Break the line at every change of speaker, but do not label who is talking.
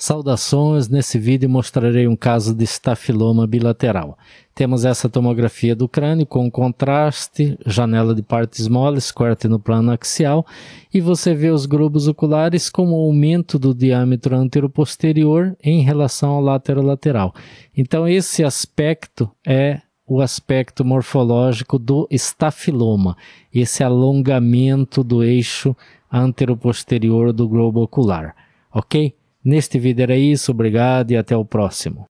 Saudações, nesse vídeo mostrarei um caso de estafiloma bilateral. Temos essa tomografia do crânio com contraste, janela de partes moles, corte no plano axial e você vê os globos oculares com aumento do diâmetro anteroposterior em relação ao lateral lateral. Então esse aspecto é o aspecto morfológico do estafiloma, esse alongamento do eixo anteroposterior do globo ocular, ok? Neste vídeo era isso, obrigado e até o próximo.